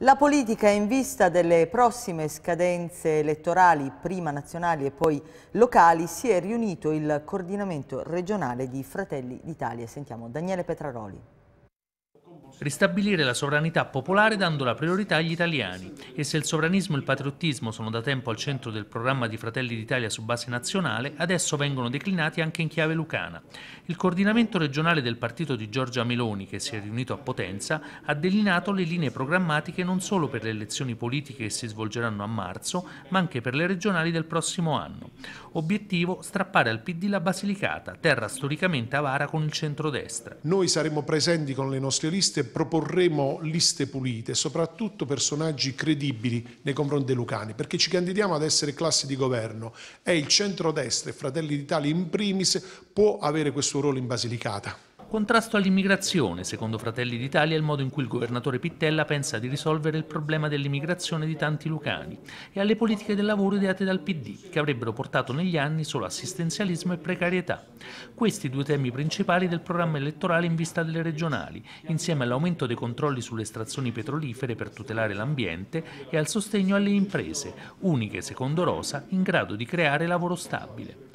La politica in vista delle prossime scadenze elettorali, prima nazionali e poi locali, si è riunito il coordinamento regionale di Fratelli d'Italia. Sentiamo Daniele Petraroli. Ristabilire la sovranità popolare dando la priorità agli italiani e se il sovranismo e il patriottismo sono da tempo al centro del programma di Fratelli d'Italia su base nazionale, adesso vengono declinati anche in chiave lucana. Il coordinamento regionale del partito di Giorgia Meloni, che si è riunito a Potenza, ha delineato le linee programmatiche non solo per le elezioni politiche che si svolgeranno a marzo, ma anche per le regionali del prossimo anno. Obiettivo strappare al PD la Basilicata, terra storicamente avara con il centrodestra. Noi saremo presenti con le nostre queste proporremo liste pulite, soprattutto personaggi credibili nei confronti dei lucani, perché ci candidiamo ad essere classi di governo e il centrodestra e Fratelli d'Italia in primis può avere questo ruolo in Basilicata. Contrasto all'immigrazione, secondo Fratelli d'Italia, è il modo in cui il governatore Pittella pensa di risolvere il problema dell'immigrazione di tanti lucani e alle politiche del lavoro ideate dal PD, che avrebbero portato negli anni solo assistenzialismo e precarietà. Questi due temi principali del programma elettorale in vista delle regionali, insieme all'aumento dei controlli sulle estrazioni petrolifere per tutelare l'ambiente e al sostegno alle imprese, uniche, secondo Rosa, in grado di creare lavoro stabile.